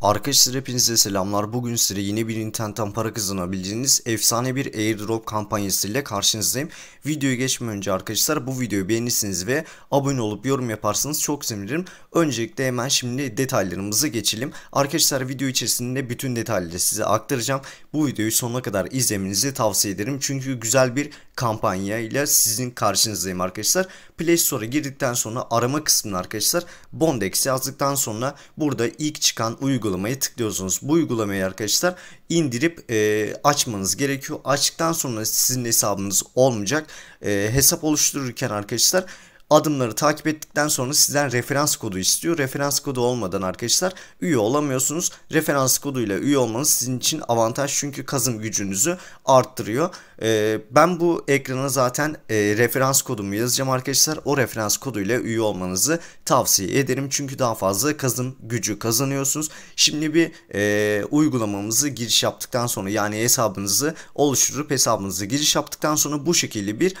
Arkadaşlar hepinize selamlar. Bugün size yeni bir internetten para kazanabileceğiniz efsane bir airdrop kampanyasıyla karşınızdayım. Videoya geçmeden önce arkadaşlar bu videoyu beğenirsiniz ve abone olup yorum yaparsanız çok sevinirim. Öncelikle hemen şimdi detaylarımızı geçelim. Arkadaşlar video içerisinde bütün detayları size aktaracağım. Bu videoyu sonuna kadar izlemenizi tavsiye ederim. Çünkü güzel bir kampanya ile sizin karşınızdayım arkadaşlar. Play Store'a girdikten sonra arama kısmına arkadaşlar Bondex yazdıktan sonra burada ilk çıkan uygulamayı tıklıyorsunuz. Bu uygulamayı arkadaşlar indirip e, açmanız gerekiyor. Açtıktan sonra sizin hesabınız olmayacak. E, hesap oluştururken arkadaşlar adımları takip ettikten sonra sizden referans kodu istiyor. Referans kodu olmadan arkadaşlar üye olamıyorsunuz. Referans koduyla üye olmanız sizin için avantaj çünkü kazım gücünüzü arttırıyor. Ee, ben bu ekrana zaten e, referans kodumu yazacağım arkadaşlar. O referans koduyla üye olmanızı tavsiye ederim. Çünkü daha fazla kazım gücü kazanıyorsunuz. Şimdi bir e, uygulamamızı giriş yaptıktan sonra yani hesabınızı oluşturup hesabınızı giriş yaptıktan sonra bu şekilde bir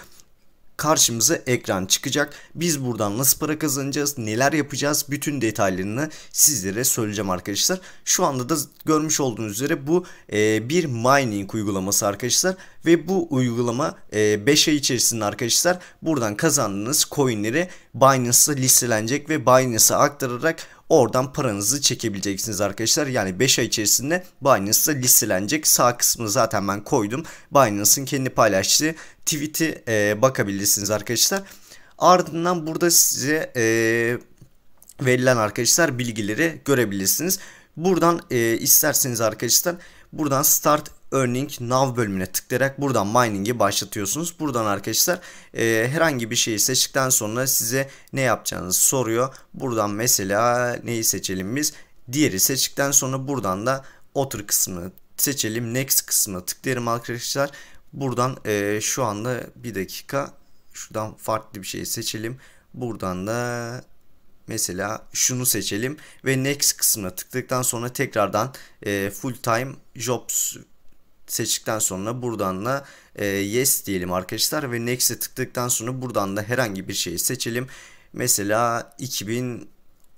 karşımıza ekran çıkacak. Biz buradan nasıl para kazanacağız, neler yapacağız bütün detaylarını sizlere söyleyeceğim arkadaşlar. Şu anda da görmüş olduğunuz üzere bu e, bir mining uygulaması arkadaşlar ve bu uygulama e, ay içerisinde arkadaşlar buradan kazandığınız coinleri Binance'a listelenecek ve Binance'a aktararak Oradan paranızı çekebileceksiniz arkadaşlar. Yani 5 ay içerisinde Binance'da listelenecek. Sağ kısmını zaten ben koydum. Binance'ın kendi paylaştığı tweet'i e, bakabilirsiniz arkadaşlar. Ardından burada size e, verilen arkadaşlar bilgileri görebilirsiniz. Buradan e, isterseniz arkadaşlar buradan start Earning Now bölümüne tıklayarak buradan mining'i başlatıyorsunuz. Buradan arkadaşlar e, herhangi bir şeyi seçtikten sonra size ne yapacağınızı soruyor. Buradan mesela neyi seçelim biz? Diğeri seçtikten sonra buradan da Otur kısmını seçelim. Next kısmına tıklayalım arkadaşlar. Buradan e, şu anda bir dakika şuradan farklı bir şey seçelim. Buradan da mesela şunu seçelim ve next kısmına tıkladıktan sonra tekrardan e, full time jobs seçtikten sonra buradan da e, yes diyelim arkadaşlar ve next'e tıkladıktan sonra buradan da herhangi bir şeyi seçelim. Mesela 2000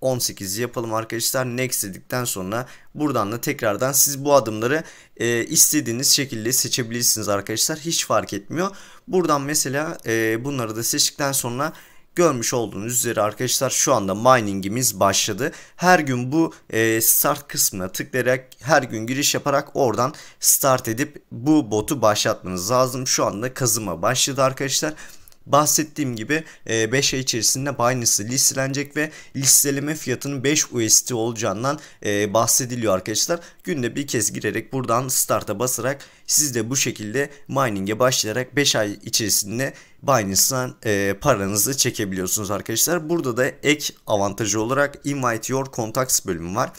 18 yapalım arkadaşlar. Next dedikten sonra buradan da tekrardan siz bu adımları e, istediğiniz şekilde seçebilirsiniz arkadaşlar. Hiç fark etmiyor. Buradan mesela e, bunları da seçtikten sonra Görmüş olduğunuz üzere arkadaşlar şu anda miningimiz başladı. Her gün bu e, start kısmına tıklayarak her gün giriş yaparak oradan start edip bu botu başlatmanız lazım. Şu anda kazıma başladı arkadaşlar. Bahsettiğim gibi 5 e, ay içerisinde Binance'ı listelenecek ve listeleme fiyatının 5 USD olacağından e, bahsediliyor arkadaşlar. Günde bir kez girerek buradan start'a basarak siz de bu şekilde mining'e başlayarak 5 ay içerisinde Binance'dan e, paranızı çekebiliyorsunuz arkadaşlar. Burada da ek avantajı olarak Invite Your Contacts bölümü var.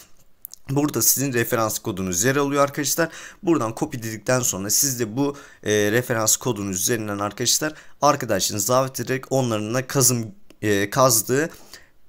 Burada sizin referans kodunuz yer alıyor arkadaşlar. Buradan copy dedikten sonra siz de bu e, referans kodunuz üzerinden arkadaşlar arkadaşınızı davet ederek onların da kazım, e, kazdığı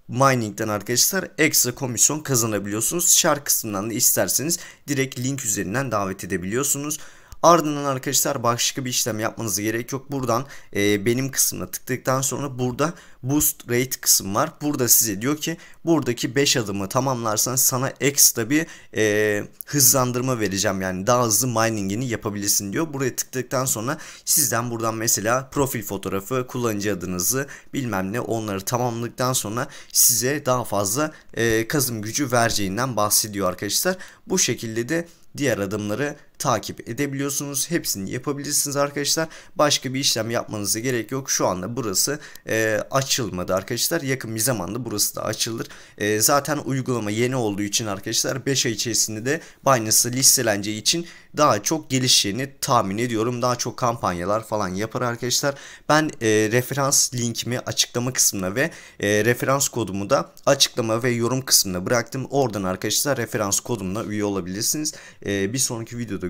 mining'den arkadaşlar ekstra komisyon kazanabiliyorsunuz. Şarkısından da isterseniz direkt link üzerinden davet edebiliyorsunuz. Ardından arkadaşlar başka bir işlem yapmanız gerek yok. Buradan e, benim kısmına tıkladıktan sonra burada boost rate kısım var. Burada size diyor ki buradaki 5 adımı tamamlarsan sana ekstra bir e, hızlandırma vereceğim. Yani daha hızlı miningini yapabilirsin diyor. Buraya tıkladıktan sonra sizden buradan mesela profil fotoğrafı, kullanıcı adınızı bilmem ne onları tamamladıktan sonra size daha fazla e, kazım gücü vereceğinden bahsediyor arkadaşlar. Bu şekilde de diğer adımları takip edebiliyorsunuz. Hepsini yapabilirsiniz arkadaşlar. Başka bir işlem yapmanıza gerek yok. Şu anda burası e, açılmadı arkadaşlar. Yakın bir zamanda burası da açılır. E, zaten uygulama yeni olduğu için arkadaşlar 5 ay içerisinde de Binance'ı listeleneceği için daha çok gelişeceğini tahmin ediyorum. Daha çok kampanyalar falan yapar arkadaşlar. Ben e, referans linkimi açıklama kısmına ve e, referans kodumu da açıklama ve yorum kısmına bıraktım. Oradan arkadaşlar referans kodumla üye olabilirsiniz. E, bir sonraki videoda